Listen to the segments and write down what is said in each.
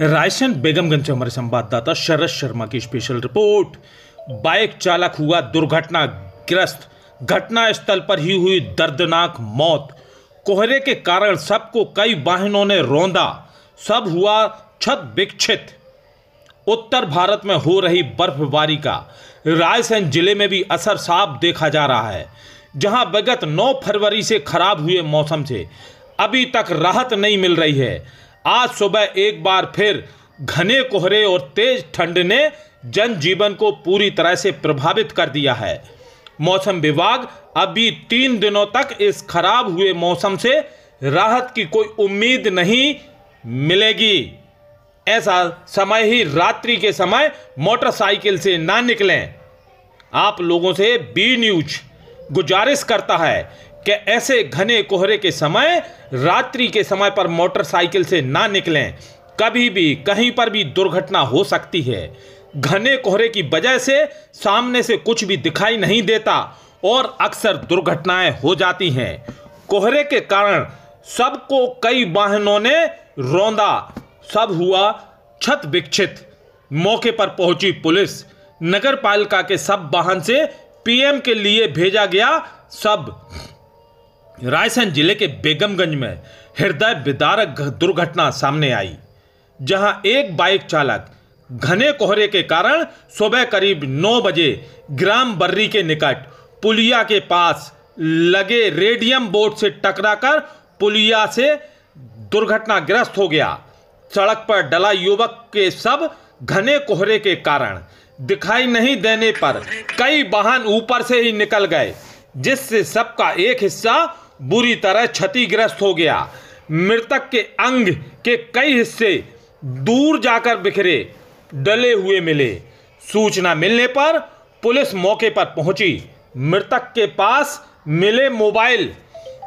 रायसेन बेगमगंज से हमारे संवाददाता शरद शर्मा की स्पेशल रिपोर्ट बाइक चालक हुआ दुर्घटनाग्रस्त घटना स्थल पर ही हुई दर्दनाक मौत कोहरे के कारण सबको कई वाहनों ने रोंदा सब हुआ छत विक्षित उत्तर भारत में हो रही बर्फबारी का रायसेन जिले में भी असर साफ देखा जा रहा है जहां विगत 9 फरवरी से खराब हुए मौसम से अभी तक राहत नहीं मिल रही है आज सुबह एक बार फिर घने कोहरे और तेज ठंड ने जनजीवन को पूरी तरह से प्रभावित कर दिया है मौसम विभाग अभी तीन दिनों तक इस खराब हुए मौसम से राहत की कोई उम्मीद नहीं मिलेगी ऐसा समय ही रात्रि के समय मोटरसाइकिल से ना निकलें आप लोगों से बी न्यूज गुजारिश करता है कि ऐसे घने कोहरे के समय रात्रि के समय पर मोटरसाइकिल से ना निकलें कभी भी कहीं पर भी दुर्घटना हो सकती है घने कोहरे की वजह से सामने से कुछ भी दिखाई नहीं देता और अक्सर दुर्घटनाएं हो जाती हैं कोहरे के कारण सबको कई वाहनों ने रोंदा सब हुआ छत विक्षित मौके पर पहुंची पुलिस नगर पालिका के सब वाहन से पीएम के लिए भेजा गया सब रायसेन जिले के बेगमगंज में हृदय विदारक दुर्घटना सामने आई जहां एक बाइक चालक घने कोहरे के कारण सुबह करीब 9 बजे ग्राम बर्री के निकट पुलिया के पास लगे रेडियम बोर्ड से टकराकर पुलिया से दुर्घटनाग्रस्त हो गया सड़क पर डला युवक के सब घने कोहरे के कारण दिखाई नहीं देने पर कई वाहन ऊपर से ही निकल गए जिससे सबका एक हिस्सा बुरी तरह क्षतिग्रस्त हो गया मृतक के अंग के कई हिस्से दूर जाकर बिखरे डले हुए मिले सूचना मिलने पर पुलिस मौके पर पहुंची मृतक के पास मिले मोबाइल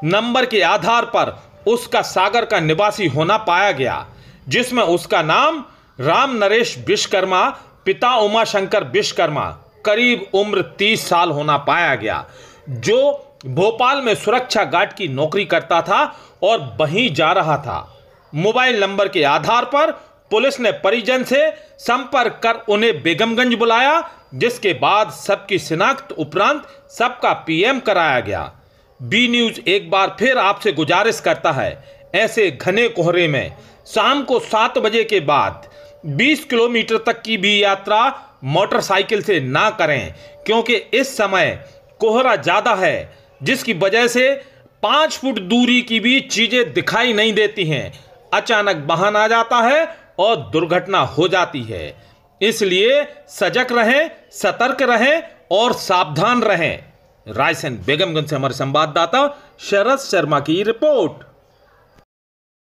नंबर के आधार पर उसका सागर का निवासी होना पाया गया जिसमें उसका नाम राम नरेश विश्वकर्मा पिता उमा शंकर विश्वकर्मा करीब उम्र तीस साल होना पाया गया जो भोपाल में सुरक्षा गार्ड की नौकरी करता था और वहीं जा रहा था मोबाइल नंबर के आधार पर पुलिस ने परिजन से संपर्क कर उन्हें बेगमगंज बुलाया जिसके बाद सबकी शिनाख्त उपरांत सबका पीएम कराया गया बी न्यूज एक बार फिर आपसे गुजारिश करता है ऐसे घने कोहरे में शाम को सात बजे के बाद 20 किलोमीटर तक की भी यात्रा मोटरसाइकिल से ना करें क्योंकि इस समय कोहरा ज़्यादा है जिसकी वजह से पांच फुट दूरी की भी चीज़ें दिखाई नहीं देती हैं अचानक वाहन आ जाता है और दुर्घटना हो जाती है इसलिए सजग रहें सतर्क रहें और सावधान रहें रायसेन बेगमगंज से हमारे संवाददाता शरद शर्मा की रिपोर्ट